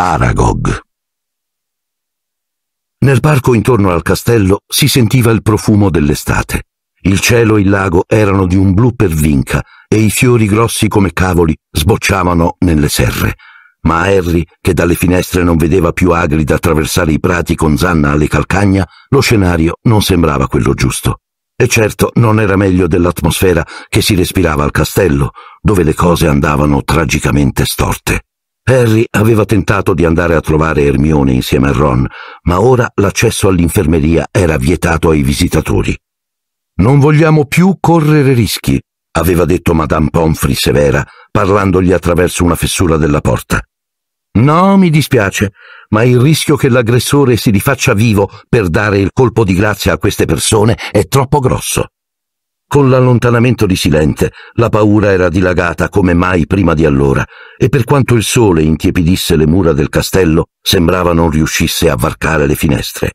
Aragog. Nel parco intorno al castello si sentiva il profumo dell'estate. Il cielo e il lago erano di un blu per vinca e i fiori grossi come cavoli sbocciavano nelle serre. Ma Harry, che dalle finestre non vedeva più Agrida attraversare i prati con Zanna alle calcagna, lo scenario non sembrava quello giusto. E certo non era meglio dell'atmosfera che si respirava al castello, dove le cose andavano tragicamente storte. Harry aveva tentato di andare a trovare Ermione insieme a Ron, ma ora l'accesso all'infermeria era vietato ai visitatori. Non vogliamo più correre rischi, aveva detto Madame Pomfrey severa, parlandogli attraverso una fessura della porta. No, mi dispiace, ma il rischio che l'aggressore si rifaccia vivo per dare il colpo di grazia a queste persone è troppo grosso. Con l'allontanamento di Silente, la paura era dilagata come mai prima di allora, e per quanto il sole intiepidisse le mura del castello, sembrava non riuscisse a varcare le finestre.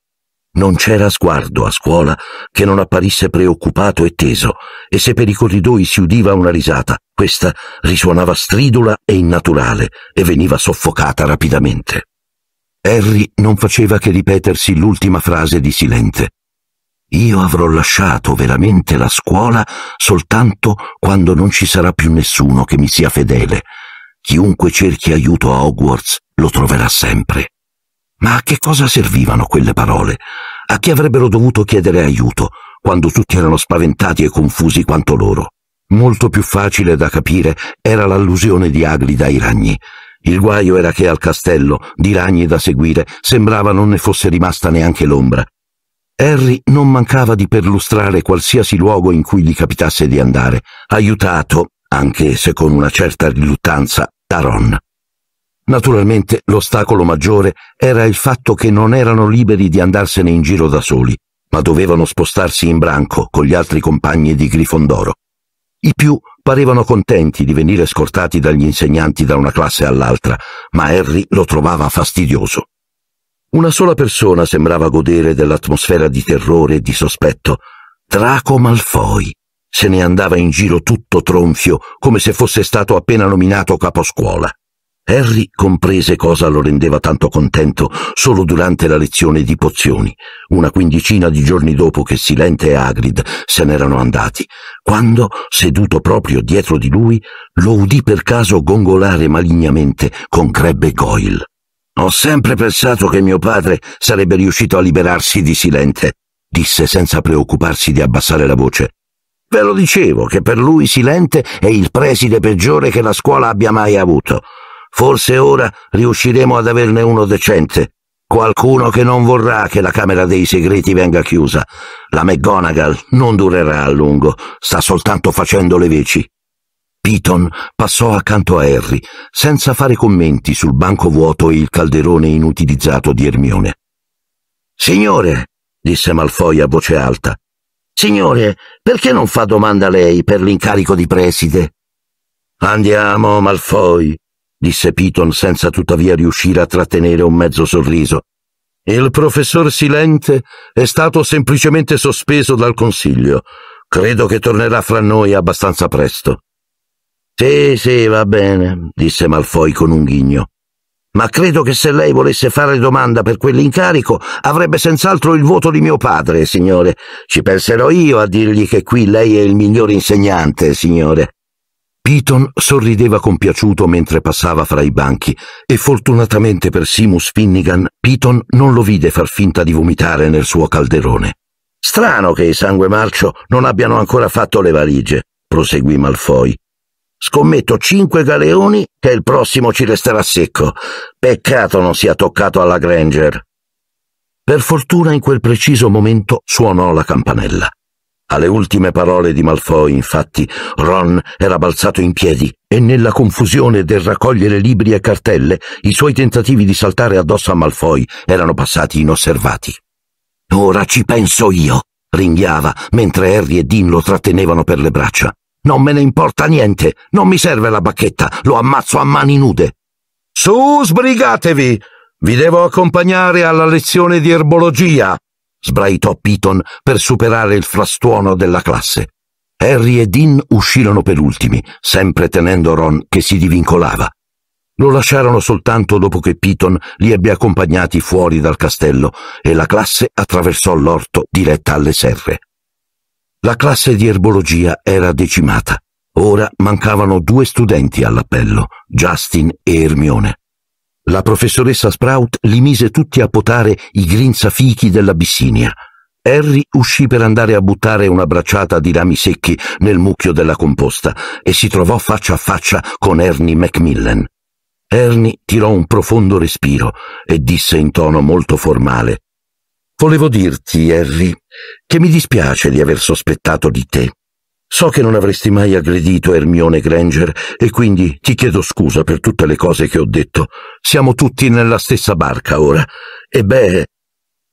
Non c'era sguardo a scuola che non apparisse preoccupato e teso, e se per i corridoi si udiva una risata, questa risuonava stridula e innaturale e veniva soffocata rapidamente. Harry non faceva che ripetersi l'ultima frase di Silente, io avrò lasciato veramente la scuola soltanto quando non ci sarà più nessuno che mi sia fedele. Chiunque cerchi aiuto a Hogwarts lo troverà sempre. Ma a che cosa servivano quelle parole? A chi avrebbero dovuto chiedere aiuto quando tutti erano spaventati e confusi quanto loro? Molto più facile da capire era l'allusione di Aglida ai ragni. Il guaio era che al castello, di ragni da seguire, sembrava non ne fosse rimasta neanche l'ombra, Harry non mancava di perlustrare qualsiasi luogo in cui gli capitasse di andare, aiutato, anche se con una certa riluttanza, da Ron. Naturalmente l'ostacolo maggiore era il fatto che non erano liberi di andarsene in giro da soli, ma dovevano spostarsi in branco con gli altri compagni di Grifondoro. I più parevano contenti di venire scortati dagli insegnanti da una classe all'altra, ma Harry lo trovava fastidioso. Una sola persona sembrava godere dell'atmosfera di terrore e di sospetto. Draco Malfoy se ne andava in giro tutto tronfio, come se fosse stato appena nominato caposcuola. Harry comprese cosa lo rendeva tanto contento solo durante la lezione di pozioni, una quindicina di giorni dopo che Silente e Hagrid se n'erano andati, quando, seduto proprio dietro di lui, lo udì per caso gongolare malignamente con Crebbe Goyle. Ho sempre pensato che mio padre sarebbe riuscito a liberarsi di Silente, disse senza preoccuparsi di abbassare la voce. Ve lo dicevo che per lui Silente è il preside peggiore che la scuola abbia mai avuto. Forse ora riusciremo ad averne uno decente. Qualcuno che non vorrà che la Camera dei Segreti venga chiusa. La McGonagall non durerà a lungo, sta soltanto facendo le veci. Piton passò accanto a Harry, senza fare commenti sul banco vuoto e il calderone inutilizzato di Ermione. Signore, disse Malfoy a voce alta, signore, perché non fa domanda lei per l'incarico di preside? Andiamo, Malfoy, disse Piton senza tuttavia riuscire a trattenere un mezzo sorriso. Il professor Silente è stato semplicemente sospeso dal consiglio. Credo che tornerà fra noi abbastanza presto. Sì, sì, va bene, disse Malfoy con un ghigno. Ma credo che se lei volesse fare domanda per quell'incarico avrebbe senz'altro il voto di mio padre, signore. Ci penserò io a dirgli che qui lei è il miglior insegnante, signore. Piton sorrideva compiaciuto mentre passava fra i banchi e fortunatamente per Simus Finnigan Piton non lo vide far finta di vomitare nel suo calderone. Strano che i sangue marcio non abbiano ancora fatto le valigie, proseguì Malfoy. Scommetto cinque galeoni che il prossimo ci resterà secco. Peccato non sia toccato alla Granger. Per fortuna in quel preciso momento suonò la campanella. Alle ultime parole di Malfoy, infatti, Ron era balzato in piedi e nella confusione del raccogliere libri e cartelle, i suoi tentativi di saltare addosso a Malfoy erano passati inosservati. Ora ci penso io, ringhiava mentre Harry e Dean lo trattenevano per le braccia. Non me ne importa niente, non mi serve la bacchetta, lo ammazzo a mani nude. Su, sbrigatevi! Vi devo accompagnare alla lezione di erbologia, sbraitò Piton per superare il frastuono della classe. Harry e Dean uscirono per ultimi, sempre tenendo Ron che si divincolava. Lo lasciarono soltanto dopo che Piton li ebbe accompagnati fuori dal castello e la classe attraversò l'orto diretta alle serre. La classe di erbologia era decimata. Ora mancavano due studenti all'appello, Justin e Ermione. La professoressa Sprout li mise tutti a potare i grinzafichi dell'Abissinia. Harry uscì per andare a buttare una bracciata di rami secchi nel mucchio della composta e si trovò faccia a faccia con Ernie Macmillan. Ernie tirò un profondo respiro e disse in tono molto formale Volevo dirti, Harry, che mi dispiace di aver sospettato di te. So che non avresti mai aggredito Hermione Granger e quindi ti chiedo scusa per tutte le cose che ho detto. Siamo tutti nella stessa barca ora. E beh,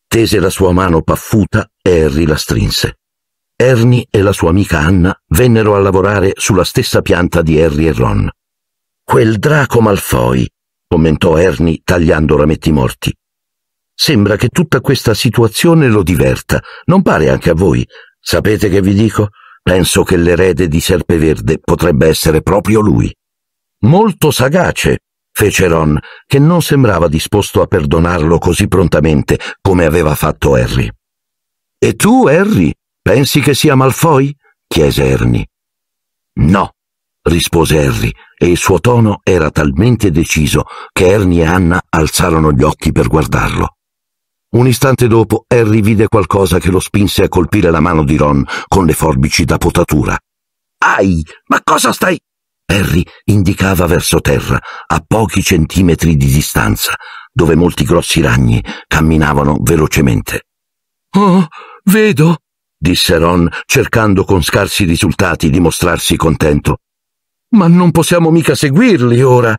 tese la sua mano paffuta e Harry la strinse. Ernie e la sua amica Anna vennero a lavorare sulla stessa pianta di Harry e Ron. Quel draco Malfoy, commentò Ernie tagliando rametti morti. Sembra che tutta questa situazione lo diverta. Non pare anche a voi? Sapete che vi dico? Penso che l'erede di Serpeverde potrebbe essere proprio lui. Molto sagace, fece Ron, che non sembrava disposto a perdonarlo così prontamente come aveva fatto Harry. E tu, Harry, pensi che sia Malfoy? chiese Ernie. No, rispose Harry, e il suo tono era talmente deciso che Ernie e Anna alzarono gli occhi per guardarlo. Un istante dopo Harry vide qualcosa che lo spinse a colpire la mano di Ron con le forbici da potatura. Ai, ma cosa stai? Harry indicava verso terra, a pochi centimetri di distanza, dove molti grossi ragni camminavano velocemente. Oh, vedo, disse Ron, cercando con scarsi risultati di mostrarsi contento. Ma non possiamo mica seguirli ora.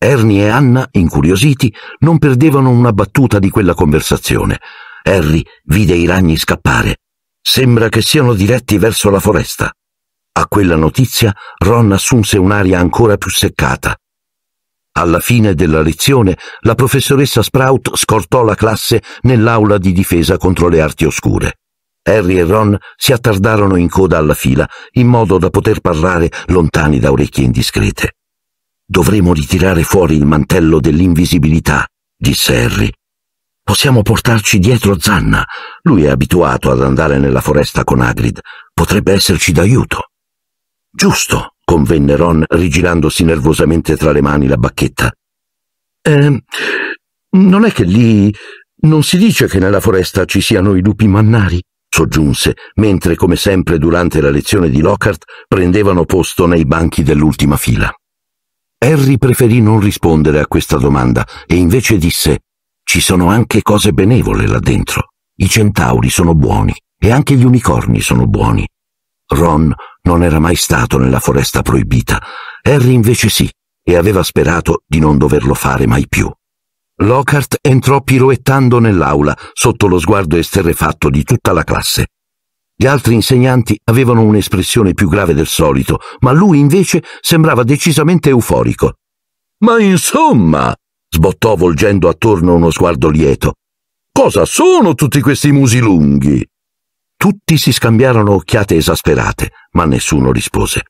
Ernie e Anna, incuriositi, non perdevano una battuta di quella conversazione. Harry vide i ragni scappare. Sembra che siano diretti verso la foresta. A quella notizia Ron assunse un'aria ancora più seccata. Alla fine della lezione, la professoressa Sprout scortò la classe nell'aula di difesa contro le arti oscure. Harry e Ron si attardarono in coda alla fila, in modo da poter parlare lontani da orecchie indiscrete. Dovremo ritirare fuori il mantello dell'invisibilità, disse Harry. Possiamo portarci dietro Zanna. Lui è abituato ad andare nella foresta con Agrid. Potrebbe esserci d'aiuto. Giusto, convenne Ron, rigirandosi nervosamente tra le mani la bacchetta. Ehm, non è che lì non si dice che nella foresta ci siano i lupi mannari? soggiunse, mentre come sempre durante la lezione di Lockhart prendevano posto nei banchi dell'ultima fila. Harry preferì non rispondere a questa domanda e invece disse Ci sono anche cose benevole là dentro. I centauri sono buoni e anche gli unicorni sono buoni. Ron non era mai stato nella foresta proibita, Harry invece sì, e aveva sperato di non doverlo fare mai più. Lockhart entrò piroettando nell'aula sotto lo sguardo esterrefatto di tutta la classe. Gli altri insegnanti avevano un'espressione più grave del solito, ma lui invece sembrava decisamente euforico. Ma insomma, sbottò volgendo attorno uno sguardo lieto. Cosa sono tutti questi musi lunghi? Tutti si scambiarono occhiate esasperate, ma nessuno rispose.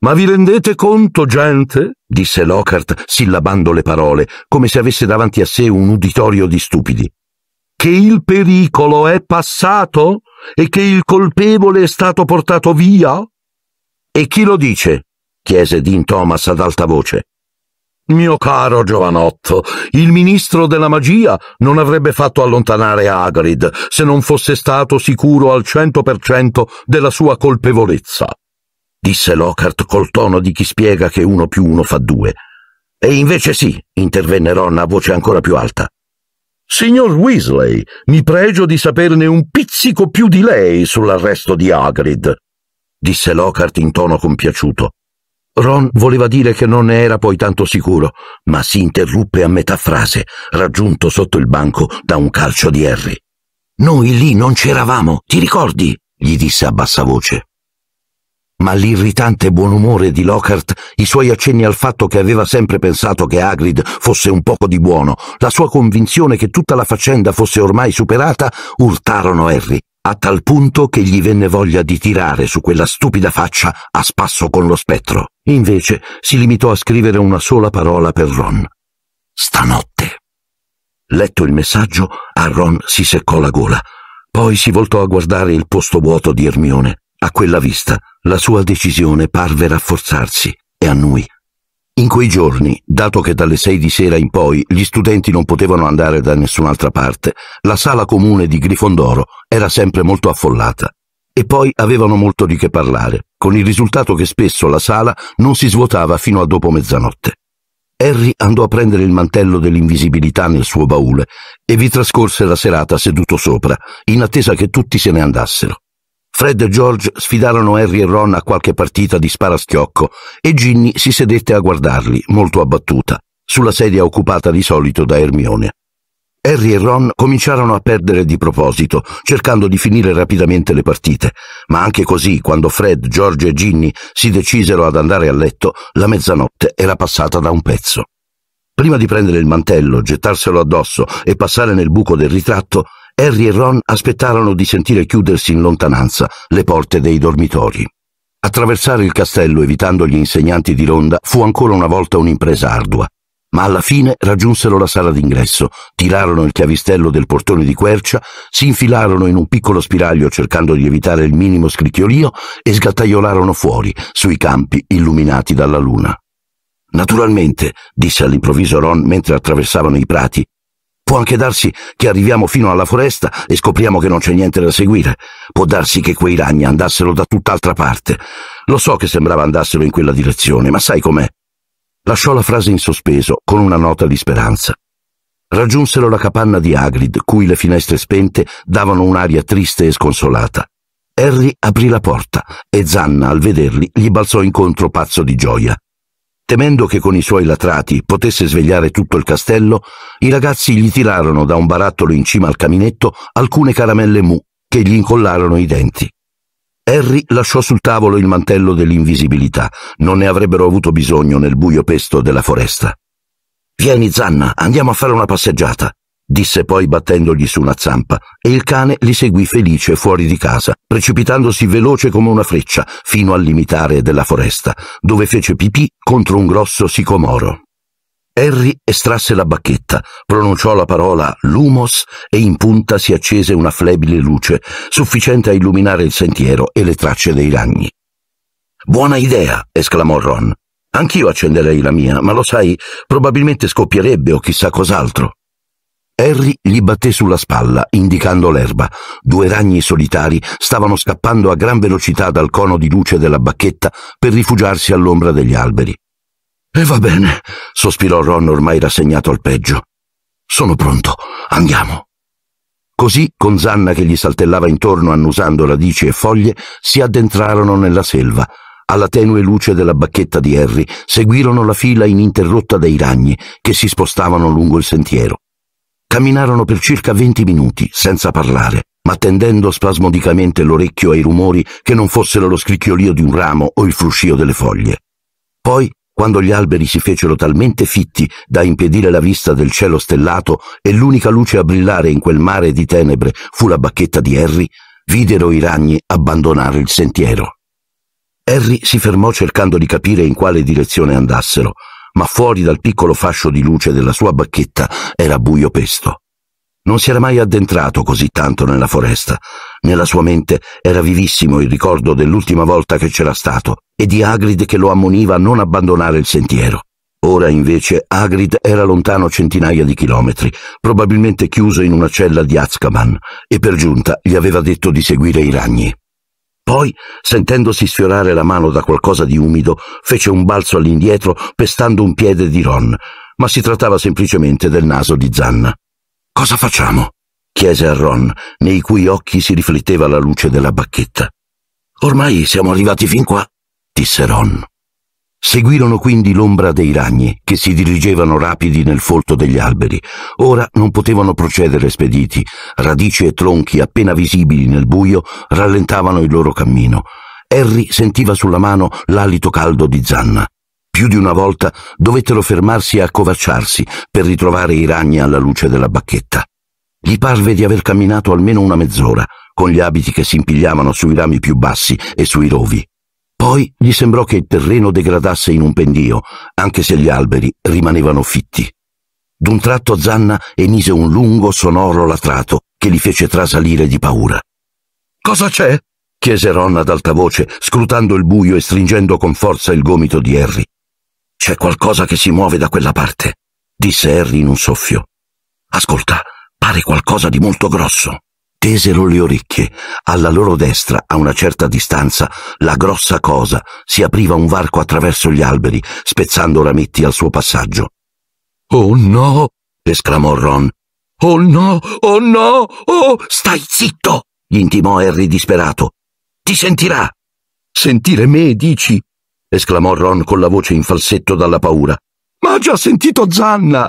Ma vi rendete conto, gente? disse Lockhart, sillabando le parole, come se avesse davanti a sé un uditorio di stupidi. Che il pericolo è passato? e che il colpevole è stato portato via? E chi lo dice? chiese Dean Thomas ad alta voce. Mio caro giovanotto, il ministro della magia non avrebbe fatto allontanare Hagrid se non fosse stato sicuro al cento per cento della sua colpevolezza, disse Lockhart col tono di chi spiega che uno più uno fa due. E invece sì, intervenne Ron a voce ancora più alta. Signor Weasley, mi pregio di saperne un pizzico più di lei sull'arresto di Hagrid, disse Lockhart in tono compiaciuto. Ron voleva dire che non ne era poi tanto sicuro, ma si interruppe a metà frase, raggiunto sotto il banco da un calcio di Harry. Noi lì non c'eravamo, ti ricordi? gli disse a bassa voce ma l'irritante buonumore di Lockhart, i suoi accenni al fatto che aveva sempre pensato che Hagrid fosse un poco di buono, la sua convinzione che tutta la faccenda fosse ormai superata, urtarono Harry, a tal punto che gli venne voglia di tirare su quella stupida faccia a spasso con lo spettro. Invece si limitò a scrivere una sola parola per Ron. Stanotte. Letto il messaggio, a Ron si seccò la gola. Poi si voltò a guardare il posto vuoto di Ermione. A quella vista la sua decisione parve rafforzarsi e a noi. In quei giorni, dato che dalle sei di sera in poi gli studenti non potevano andare da nessun'altra parte, la sala comune di Grifondoro era sempre molto affollata. E poi avevano molto di che parlare, con il risultato che spesso la sala non si svuotava fino a dopo mezzanotte. Harry andò a prendere il mantello dell'invisibilità nel suo baule e vi trascorse la serata seduto sopra, in attesa che tutti se ne andassero. Fred e George sfidarono Harry e Ron a qualche partita di sparaschiocco e Ginny si sedette a guardarli, molto abbattuta, sulla sedia occupata di solito da Hermione. Harry e Ron cominciarono a perdere di proposito, cercando di finire rapidamente le partite, ma anche così, quando Fred, George e Ginny si decisero ad andare a letto, la mezzanotte era passata da un pezzo. Prima di prendere il mantello, gettarselo addosso e passare nel buco del ritratto, Harry e Ron aspettarono di sentire chiudersi in lontananza le porte dei dormitori. Attraversare il castello evitando gli insegnanti di ronda fu ancora una volta un'impresa ardua, ma alla fine raggiunsero la sala d'ingresso, tirarono il chiavistello del portone di quercia, si infilarono in un piccolo spiraglio cercando di evitare il minimo scricchiolio e sgattaiolarono fuori, sui campi illuminati dalla luna. Naturalmente, disse all'improvviso Ron mentre attraversavano i prati, Può anche darsi che arriviamo fino alla foresta e scopriamo che non c'è niente da seguire. Può darsi che quei ragni andassero da tutt'altra parte. Lo so che sembrava andassero in quella direzione, ma sai com'è? Lasciò la frase in sospeso, con una nota di speranza. Raggiunsero la capanna di Agrid, cui le finestre spente davano un'aria triste e sconsolata. Harry aprì la porta e Zanna, al vederli, gli balzò incontro pazzo di gioia. Temendo che con i suoi latrati potesse svegliare tutto il castello, i ragazzi gli tirarono da un barattolo in cima al caminetto alcune caramelle mu che gli incollarono i denti. Harry lasciò sul tavolo il mantello dell'invisibilità. Non ne avrebbero avuto bisogno nel buio pesto della foresta. Vieni, Zanna, andiamo a fare una passeggiata disse poi battendogli su una zampa, e il cane li seguì felice fuori di casa, precipitandosi veloce come una freccia fino al limitare della foresta, dove fece pipì contro un grosso sicomoro. Harry estrasse la bacchetta, pronunciò la parola lumos e in punta si accese una flebile luce, sufficiente a illuminare il sentiero e le tracce dei ragni. Buona idea! esclamò Ron. Anch'io accenderei la mia, ma lo sai, probabilmente scoppierebbe o chissà cos'altro. Harry gli batté sulla spalla, indicando l'erba. Due ragni solitari stavano scappando a gran velocità dal cono di luce della bacchetta per rifugiarsi all'ombra degli alberi. E va bene, sospirò Ron ormai rassegnato al peggio. Sono pronto, andiamo. Così, con Zanna che gli saltellava intorno annusando radici e foglie, si addentrarono nella selva. Alla tenue luce della bacchetta di Harry seguirono la fila ininterrotta dei ragni che si spostavano lungo il sentiero. Camminarono per circa venti minuti, senza parlare, ma tendendo spasmodicamente l'orecchio ai rumori che non fossero lo scricchiolio di un ramo o il fruscio delle foglie. Poi, quando gli alberi si fecero talmente fitti da impedire la vista del cielo stellato e l'unica luce a brillare in quel mare di tenebre fu la bacchetta di Harry, videro i ragni abbandonare il sentiero. Harry si fermò cercando di capire in quale direzione andassero, ma fuori dal piccolo fascio di luce della sua bacchetta era buio pesto. Non si era mai addentrato così tanto nella foresta. Nella sua mente era vivissimo il ricordo dell'ultima volta che c'era stato e di Agrid che lo ammoniva a non abbandonare il sentiero. Ora invece Agrid era lontano centinaia di chilometri, probabilmente chiuso in una cella di Azkaban, e per giunta gli aveva detto di seguire i ragni. Poi, sentendosi sfiorare la mano da qualcosa di umido, fece un balzo all'indietro pestando un piede di Ron, ma si trattava semplicemente del naso di Zanna. Cosa facciamo? chiese a Ron, nei cui occhi si rifletteva la luce della bacchetta. Ormai siamo arrivati fin qua, disse Ron. Seguirono quindi l'ombra dei ragni, che si dirigevano rapidi nel folto degli alberi. Ora non potevano procedere spediti. Radici e tronchi appena visibili nel buio rallentavano il loro cammino. Harry sentiva sulla mano l'alito caldo di Zanna. Più di una volta dovettero fermarsi e accovacciarsi per ritrovare i ragni alla luce della bacchetta. Gli parve di aver camminato almeno una mezz'ora, con gli abiti che si impigliavano sui rami più bassi e sui rovi. Poi gli sembrò che il terreno degradasse in un pendio, anche se gli alberi rimanevano fitti. D'un tratto Zanna emise un lungo sonoro latrato che li fece trasalire di paura. Cosa c'è? chiese Ron ad alta voce, scrutando il buio e stringendo con forza il gomito di Harry. C'è qualcosa che si muove da quella parte, disse Harry in un soffio. Ascolta, pare qualcosa di molto grosso. Tesero le orecchie. Alla loro destra, a una certa distanza, la grossa cosa si apriva un varco attraverso gli alberi, spezzando rametti al suo passaggio. Oh no! esclamò Ron. Oh no! Oh no! Oh! Stai zitto! gli intimò Harry disperato. Ti sentirà! Sentire me, dici? esclamò Ron con la voce in falsetto dalla paura. Ma ha già sentito Zanna!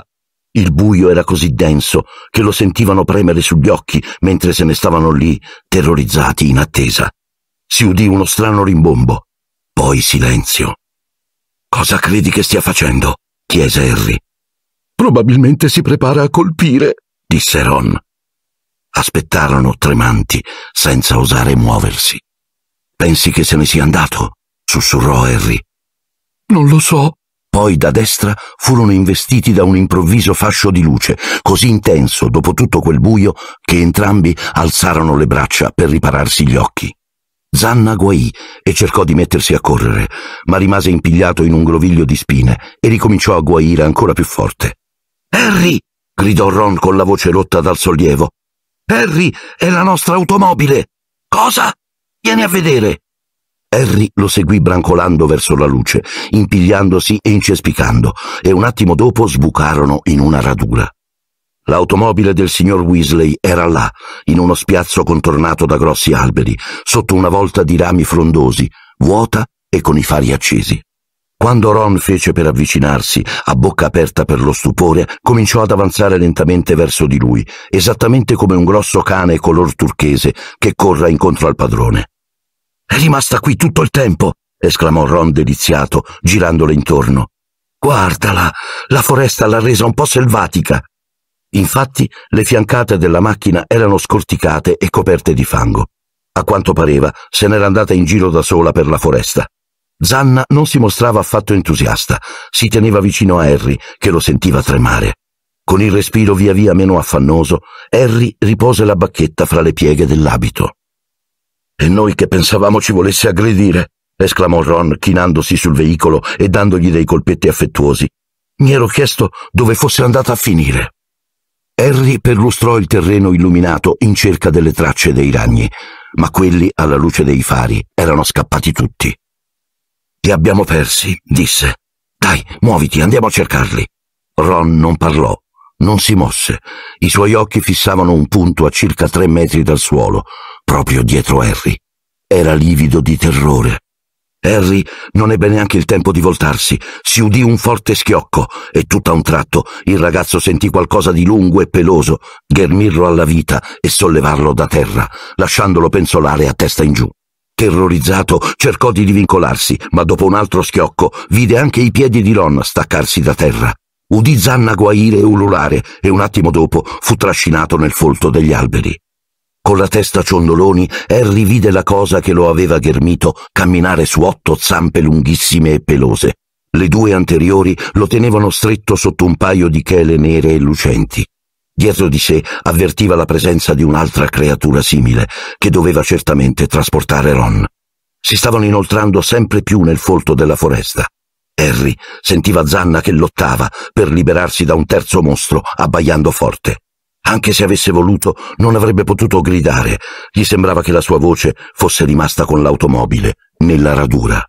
Il buio era così denso che lo sentivano premere sugli occhi mentre se ne stavano lì, terrorizzati in attesa. Si udì uno strano rimbombo, poi silenzio. Cosa credi che stia facendo? chiese Harry. Probabilmente si prepara a colpire, disse Ron. Aspettarono tremanti, senza osare muoversi. Pensi che se ne sia andato? sussurrò Harry. Non lo so, poi da destra furono investiti da un improvviso fascio di luce, così intenso dopo tutto quel buio che entrambi alzarono le braccia per ripararsi gli occhi. Zanna guaì e cercò di mettersi a correre, ma rimase impigliato in un groviglio di spine e ricominciò a guaire ancora più forte. Harry! gridò Ron con la voce rotta dal sollievo. Harry è la nostra automobile! Cosa? Vieni a vedere! Harry lo seguì brancolando verso la luce, impigliandosi e incespicando, e un attimo dopo sbucarono in una radura. L'automobile del signor Weasley era là, in uno spiazzo contornato da grossi alberi, sotto una volta di rami frondosi, vuota e con i fari accesi. Quando Ron fece per avvicinarsi, a bocca aperta per lo stupore, cominciò ad avanzare lentamente verso di lui, esattamente come un grosso cane color turchese che corra incontro al padrone. È rimasta qui tutto il tempo, esclamò Ron deliziato, girandole intorno. Guardala, la foresta l'ha resa un po' selvatica. Infatti le fiancate della macchina erano scorticate e coperte di fango. A quanto pareva se n'era andata in giro da sola per la foresta. Zanna non si mostrava affatto entusiasta, si teneva vicino a Harry, che lo sentiva tremare. Con il respiro via via meno affannoso, Harry ripose la bacchetta fra le pieghe dell'abito. E noi che pensavamo ci volesse aggredire, esclamò Ron, chinandosi sul veicolo e dandogli dei colpetti affettuosi. Mi ero chiesto dove fosse andata a finire. Harry perlustrò il terreno illuminato in cerca delle tracce dei ragni, ma quelli, alla luce dei fari, erano scappati tutti. Li abbiamo persi, disse. Dai, muoviti, andiamo a cercarli. Ron non parlò, non si mosse. I suoi occhi fissavano un punto a circa tre metri dal suolo, proprio dietro Harry. Era livido di terrore. Harry non ebbe neanche il tempo di voltarsi. Si udì un forte schiocco e tutt'a un tratto il ragazzo sentì qualcosa di lungo e peloso ghermirlo alla vita e sollevarlo da terra, lasciandolo penzolare a testa in giù. Terrorizzato, cercò di divincolarsi, ma dopo un altro schiocco vide anche i piedi di Ron staccarsi da terra. Udì Zanna guaire e ululare e un attimo dopo fu trascinato nel folto degli alberi. Con la testa ciondoloni, Harry vide la cosa che lo aveva ghermito camminare su otto zampe lunghissime e pelose. Le due anteriori lo tenevano stretto sotto un paio di chele nere e lucenti. Dietro di sé avvertiva la presenza di un'altra creatura simile, che doveva certamente trasportare Ron. Si stavano inoltrando sempre più nel folto della foresta. Harry sentiva Zanna che lottava per liberarsi da un terzo mostro, abbaiando forte. Anche se avesse voluto, non avrebbe potuto gridare. Gli sembrava che la sua voce fosse rimasta con l'automobile, nella radura.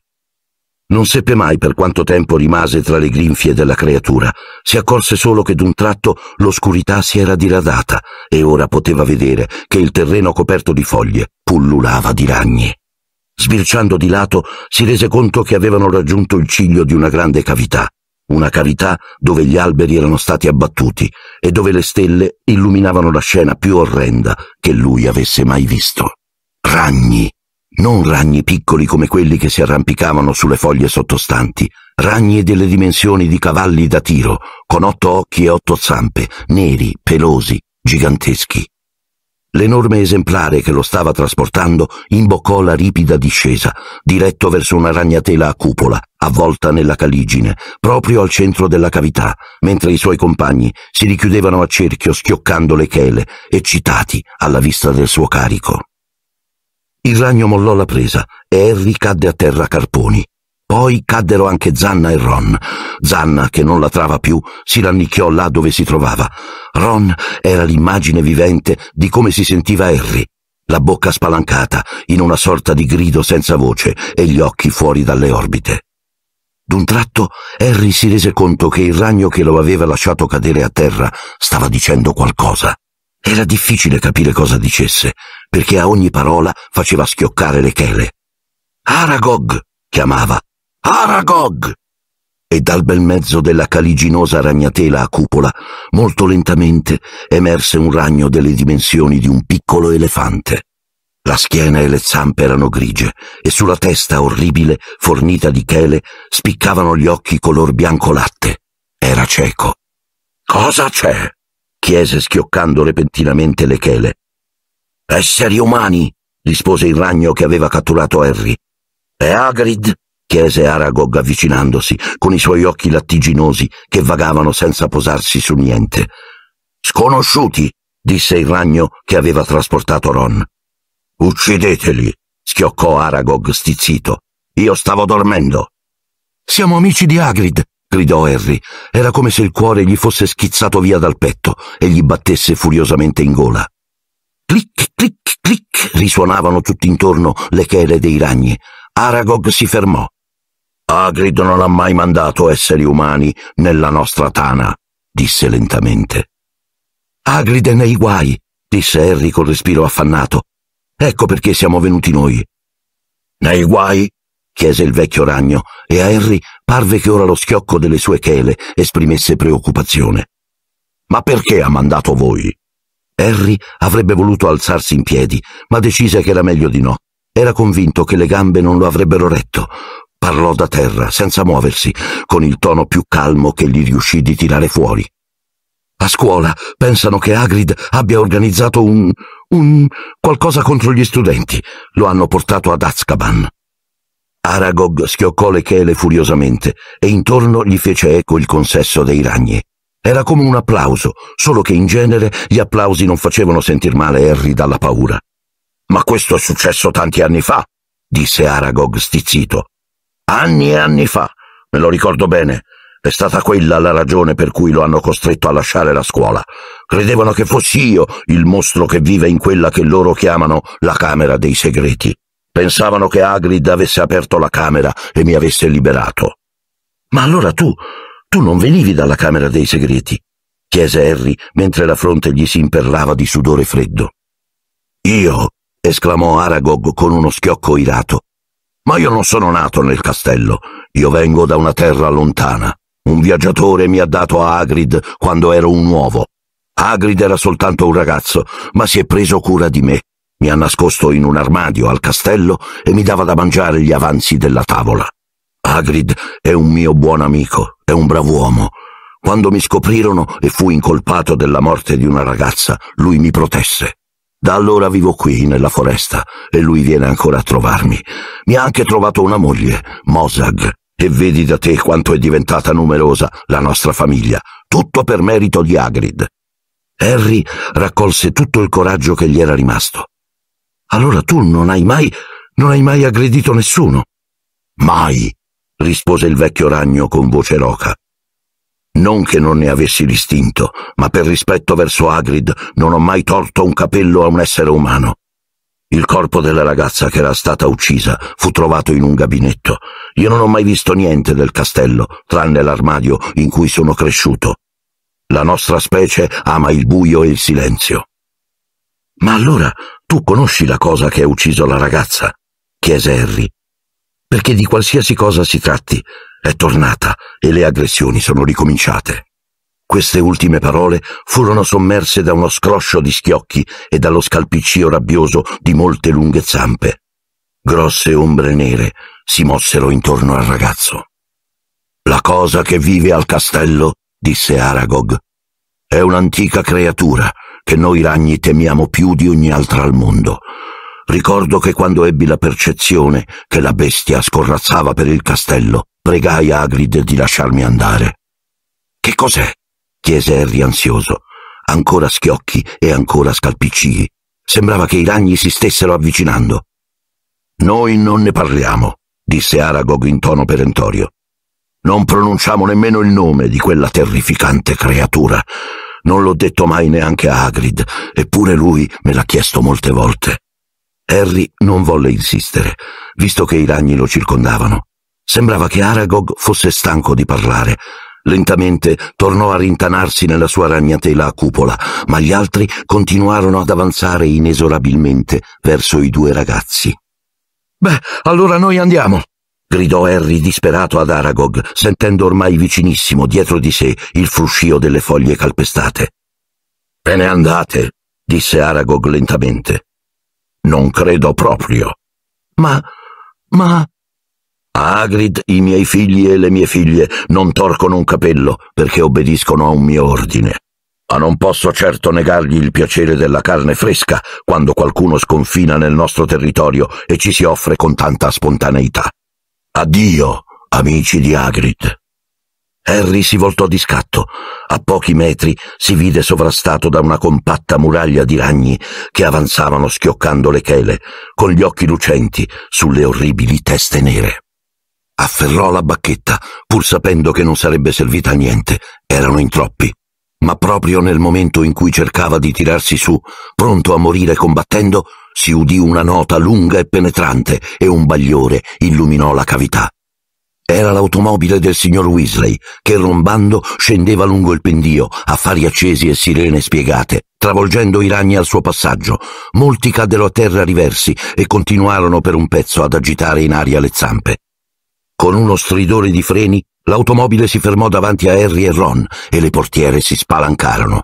Non seppe mai per quanto tempo rimase tra le grinfie della creatura, si accorse solo che d'un tratto l'oscurità si era diradata e ora poteva vedere che il terreno coperto di foglie pullulava di ragni. Sbirciando di lato si rese conto che avevano raggiunto il ciglio di una grande cavità una cavità dove gli alberi erano stati abbattuti e dove le stelle illuminavano la scena più orrenda che lui avesse mai visto. Ragni. Non ragni piccoli come quelli che si arrampicavano sulle foglie sottostanti, ragni delle dimensioni di cavalli da tiro, con otto occhi e otto zampe, neri, pelosi, giganteschi. L'enorme esemplare che lo stava trasportando imboccò la ripida discesa, diretto verso una ragnatela a cupola, avvolta nella caligine, proprio al centro della cavità, mentre i suoi compagni si richiudevano a cerchio schioccando le chele, eccitati alla vista del suo carico. Il ragno mollò la presa e Harry cadde a terra a carponi, poi caddero anche Zanna e Ron. Zanna, che non la trava più, si rannicchiò là dove si trovava. Ron era l'immagine vivente di come si sentiva Harry, la bocca spalancata, in una sorta di grido senza voce, e gli occhi fuori dalle orbite. D'un tratto Harry si rese conto che il ragno che lo aveva lasciato cadere a terra stava dicendo qualcosa. Era difficile capire cosa dicesse, perché a ogni parola faceva schioccare le chele. Aragog! chiamava Aragog! E dal bel mezzo della caliginosa ragnatela a cupola, molto lentamente, emerse un ragno delle dimensioni di un piccolo elefante. La schiena e le zampe erano grigie e sulla testa orribile, fornita di chele, spiccavano gli occhi color bianco latte. Era cieco. Cosa c'è? chiese schioccando repentinamente le chele. Esseri umani, rispose il ragno che aveva catturato Harry. E Agrid? chiese Aragog avvicinandosi, con i suoi occhi lattiginosi che vagavano senza posarsi su niente. Sconosciuti, disse il ragno che aveva trasportato Ron. Uccideteli, schioccò Aragog stizzito. Io stavo dormendo. Siamo amici di Agrid, gridò Harry. Era come se il cuore gli fosse schizzato via dal petto e gli battesse furiosamente in gola. Clic, clic, clic risuonavano tutt'intorno le chele dei ragni. Aragog si fermò. Agrid non ha mai mandato esseri umani nella nostra tana, disse lentamente. Agrid è nei guai, disse Harry col respiro affannato. Ecco perché siamo venuti noi. Nei guai? chiese il vecchio ragno, e a Harry parve che ora lo schiocco delle sue chele esprimesse preoccupazione. Ma perché ha mandato voi? Harry avrebbe voluto alzarsi in piedi, ma decise che era meglio di no. Era convinto che le gambe non lo avrebbero retto. Parlò da terra, senza muoversi, con il tono più calmo che gli riuscì di tirare fuori. A scuola pensano che Hagrid abbia organizzato un... un... qualcosa contro gli studenti. Lo hanno portato ad Azkaban. Aragog schioccò le chele furiosamente e intorno gli fece eco il consesso dei ragni. Era come un applauso, solo che in genere gli applausi non facevano sentir male Harry dalla paura. Ma questo è successo tanti anni fa, disse Aragog stizzito. Anni e anni fa, me lo ricordo bene, è stata quella la ragione per cui lo hanno costretto a lasciare la scuola. Credevano che fossi io il mostro che vive in quella che loro chiamano la Camera dei Segreti. Pensavano che Agrid avesse aperto la Camera e mi avesse liberato. Ma allora tu, tu non venivi dalla Camera dei Segreti? chiese Harry mentre la fronte gli si imperlava di sudore freddo. Io, esclamò Aragog con uno schiocco irato, ma io non sono nato nel castello, io vengo da una terra lontana. Un viaggiatore mi ha dato a Agrid quando ero un uovo. Agrid era soltanto un ragazzo, ma si è preso cura di me. Mi ha nascosto in un armadio al castello e mi dava da mangiare gli avanzi della tavola. Agrid è un mio buon amico, è un brav'uomo. Quando mi scoprirono e fu incolpato della morte di una ragazza, lui mi protesse. Da allora vivo qui, nella foresta, e lui viene ancora a trovarmi. Mi ha anche trovato una moglie, Mosag, e vedi da te quanto è diventata numerosa la nostra famiglia, tutto per merito di Agrid. Harry raccolse tutto il coraggio che gli era rimasto. Allora tu non hai mai, non hai mai aggredito nessuno? Mai, rispose il vecchio ragno con voce roca. Non che non ne avessi distinto, ma per rispetto verso Agrid non ho mai torto un capello a un essere umano. Il corpo della ragazza che era stata uccisa fu trovato in un gabinetto. Io non ho mai visto niente del castello, tranne l'armadio in cui sono cresciuto. La nostra specie ama il buio e il silenzio. Ma allora tu conosci la cosa che ha ucciso la ragazza? chiese Harry. Perché di qualsiasi cosa si tratti, è tornata e le aggressioni sono ricominciate. Queste ultime parole furono sommerse da uno scroscio di schiocchi e dallo scalpiccio rabbioso di molte lunghe zampe. Grosse ombre nere si mossero intorno al ragazzo. La cosa che vive al castello, disse Aragog, è un'antica creatura che noi ragni temiamo più di ogni altra al mondo. Ricordo che quando ebbi la percezione che la bestia scorrazzava per il castello, Pregai Agrid di lasciarmi andare. Che cos'è? chiese Harry ansioso. Ancora schiocchi e ancora scalpiccii. Sembrava che i ragni si stessero avvicinando. Noi non ne parliamo, disse Aragog in tono perentorio. Non pronunciamo nemmeno il nome di quella terrificante creatura. Non l'ho detto mai neanche a Agrid, eppure lui me l'ha chiesto molte volte. Harry non volle insistere, visto che i ragni lo circondavano. Sembrava che Aragog fosse stanco di parlare. Lentamente tornò a rintanarsi nella sua ragnatela a cupola, ma gli altri continuarono ad avanzare inesorabilmente verso i due ragazzi. Beh, allora noi andiamo, gridò Harry disperato ad Aragog, sentendo ormai vicinissimo dietro di sé il fruscio delle foglie calpestate. Ve ne andate, disse Aragog lentamente. Non credo proprio. Ma. ma. A Agrid i miei figli e le mie figlie non torcono un capello perché obbediscono a un mio ordine. Ma non posso certo negargli il piacere della carne fresca quando qualcuno sconfina nel nostro territorio e ci si offre con tanta spontaneità. Addio, amici di Agrid. Harry si voltò di scatto. A pochi metri si vide sovrastato da una compatta muraglia di ragni che avanzavano schioccando le chele, con gli occhi lucenti sulle orribili teste nere. Afferrò la bacchetta, pur sapendo che non sarebbe servita a niente, erano in troppi. Ma proprio nel momento in cui cercava di tirarsi su, pronto a morire combattendo, si udì una nota lunga e penetrante e un bagliore illuminò la cavità. Era l'automobile del signor Weasley, che rombando scendeva lungo il pendio, affari accesi e sirene spiegate, travolgendo i ragni al suo passaggio. Molti caddero a terra riversi e continuarono per un pezzo ad agitare in aria le zampe. Con uno stridore di freni, l'automobile si fermò davanti a Harry e Ron e le portiere si spalancarono.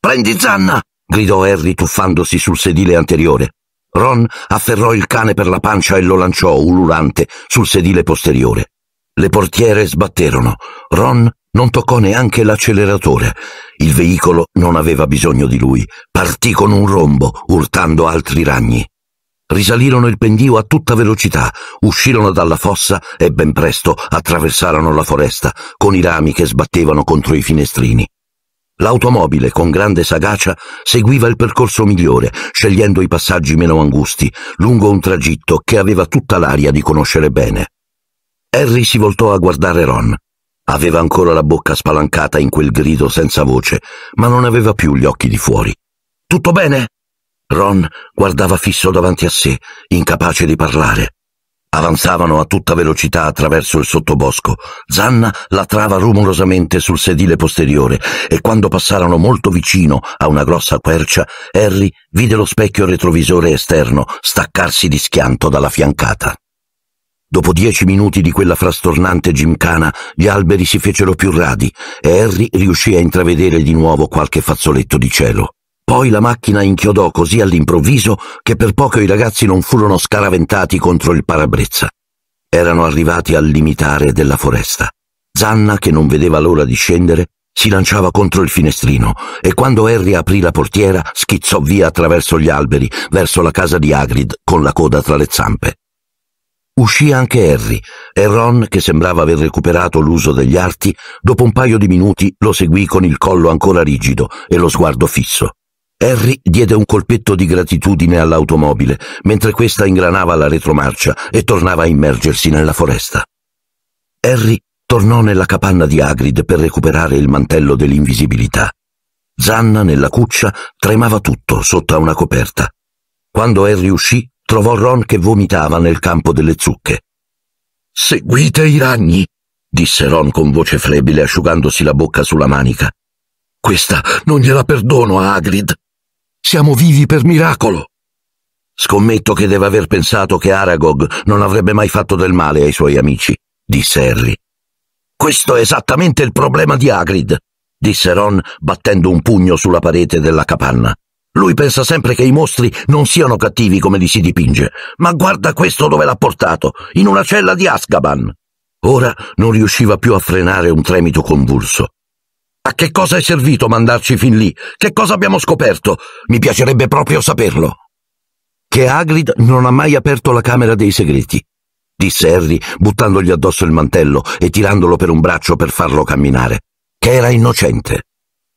Prendi Zanna! gridò Harry tuffandosi sul sedile anteriore. Ron afferrò il cane per la pancia e lo lanciò ululante sul sedile posteriore. Le portiere sbatterono. Ron non toccò neanche l'acceleratore. Il veicolo non aveva bisogno di lui. Partì con un rombo, urtando altri ragni. Risalirono il pendio a tutta velocità, uscirono dalla fossa e ben presto attraversarono la foresta, con i rami che sbattevano contro i finestrini. L'automobile, con grande sagacia, seguiva il percorso migliore, scegliendo i passaggi meno angusti, lungo un tragitto che aveva tutta l'aria di conoscere bene. Harry si voltò a guardare Ron. Aveva ancora la bocca spalancata in quel grido senza voce, ma non aveva più gli occhi di fuori. Tutto bene? Ron guardava fisso davanti a sé, incapace di parlare. Avanzavano a tutta velocità attraverso il sottobosco. Zanna latrava rumorosamente sul sedile posteriore e quando passarono molto vicino a una grossa quercia, Harry vide lo specchio retrovisore esterno staccarsi di schianto dalla fiancata. Dopo dieci minuti di quella frastornante gimcana, gli alberi si fecero più radi e Harry riuscì a intravedere di nuovo qualche fazzoletto di cielo. Poi la macchina inchiodò così all'improvviso che per poco i ragazzi non furono scaraventati contro il parabrezza. Erano arrivati al limitare della foresta. Zanna, che non vedeva l'ora di scendere, si lanciava contro il finestrino e quando Harry aprì la portiera schizzò via attraverso gli alberi verso la casa di Hagrid con la coda tra le zampe. Uscì anche Harry e Ron, che sembrava aver recuperato l'uso degli arti, dopo un paio di minuti lo seguì con il collo ancora rigido e lo sguardo fisso. Harry diede un colpetto di gratitudine all'automobile, mentre questa ingranava la retromarcia e tornava a immergersi nella foresta. Harry tornò nella capanna di Agrid per recuperare il mantello dell'invisibilità. Zanna, nella cuccia, tremava tutto sotto a una coperta. Quando Harry uscì, trovò Ron che vomitava nel campo delle zucche. Seguite i ragni, disse Ron con voce flebile, asciugandosi la bocca sulla manica. Questa non gliela perdono a Agrid. Siamo vivi per miracolo. Scommetto che deve aver pensato che Aragog non avrebbe mai fatto del male ai suoi amici, disse Harry. Questo è esattamente il problema di Hagrid, disse Ron battendo un pugno sulla parete della capanna. Lui pensa sempre che i mostri non siano cattivi come li si dipinge, ma guarda questo dove l'ha portato, in una cella di Azkaban. Ora non riusciva più a frenare un tremito convulso. A che cosa è servito mandarci fin lì? Che cosa abbiamo scoperto? Mi piacerebbe proprio saperlo. Che Hagrid non ha mai aperto la Camera dei Segreti, disse Harry, buttandogli addosso il mantello e tirandolo per un braccio per farlo camminare, che era innocente.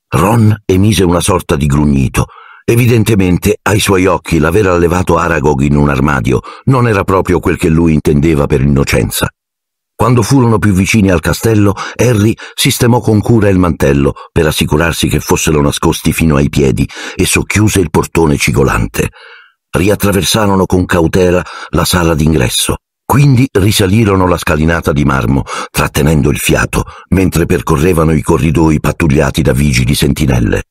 Ron emise una sorta di grugnito. Evidentemente ai suoi occhi l'aver allevato Aragog in un armadio non era proprio quel che lui intendeva per innocenza. Quando furono più vicini al castello, Harry sistemò con cura il mantello per assicurarsi che fossero nascosti fino ai piedi e socchiuse il portone cigolante. Riattraversarono con cautela la sala d'ingresso. Quindi risalirono la scalinata di marmo, trattenendo il fiato, mentre percorrevano i corridoi pattugliati da vigili sentinelle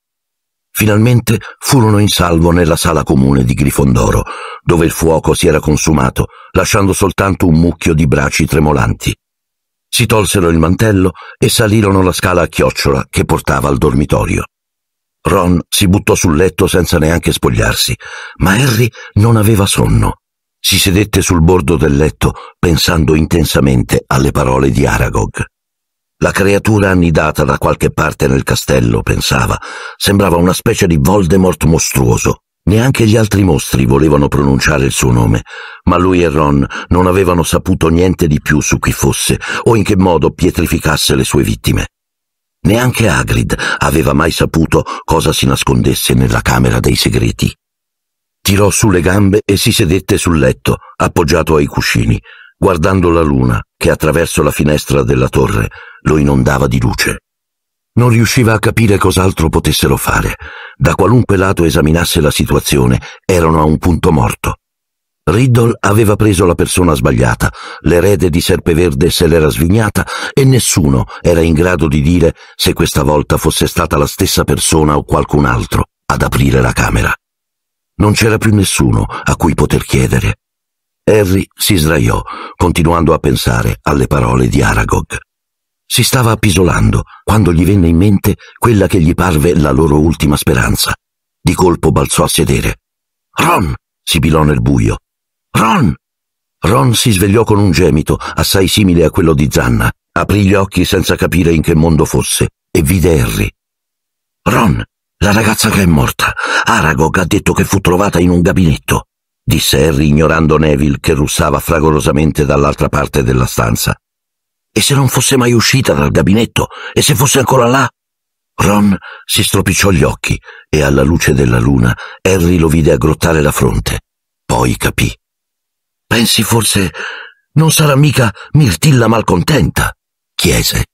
finalmente furono in salvo nella sala comune di Grifondoro, dove il fuoco si era consumato, lasciando soltanto un mucchio di braci tremolanti. Si tolsero il mantello e salirono la scala a chiocciola che portava al dormitorio. Ron si buttò sul letto senza neanche spogliarsi, ma Harry non aveva sonno. Si sedette sul bordo del letto pensando intensamente alle parole di Aragog. La creatura annidata da qualche parte nel castello, pensava, sembrava una specie di Voldemort mostruoso. Neanche gli altri mostri volevano pronunciare il suo nome, ma lui e Ron non avevano saputo niente di più su chi fosse o in che modo pietrificasse le sue vittime. Neanche Hagrid aveva mai saputo cosa si nascondesse nella Camera dei Segreti. Tirò su le gambe e si sedette sul letto, appoggiato ai cuscini guardando la luna che attraverso la finestra della torre lo inondava di luce. Non riusciva a capire cos'altro potessero fare. Da qualunque lato esaminasse la situazione, erano a un punto morto. Riddle aveva preso la persona sbagliata, l'erede di Serpeverde se l'era svignata e nessuno era in grado di dire se questa volta fosse stata la stessa persona o qualcun altro ad aprire la camera. Non c'era più nessuno a cui poter chiedere. Harry si sdraiò, continuando a pensare alle parole di Aragog. Si stava appisolando quando gli venne in mente quella che gli parve la loro ultima speranza. Di colpo balzò a sedere. Ron! sibilò nel buio. Ron! Ron si svegliò con un gemito, assai simile a quello di Zanna, aprì gli occhi senza capire in che mondo fosse e vide Harry. Ron, la ragazza che è morta. Aragog ha detto che fu trovata in un gabinetto disse Harry ignorando Neville che russava fragorosamente dall'altra parte della stanza. E se non fosse mai uscita dal gabinetto? E se fosse ancora là? Ron si stropicciò gli occhi e alla luce della luna Harry lo vide aggrottare la fronte. Poi capì. Pensi forse non sarà mica Mirtilla malcontenta? chiese.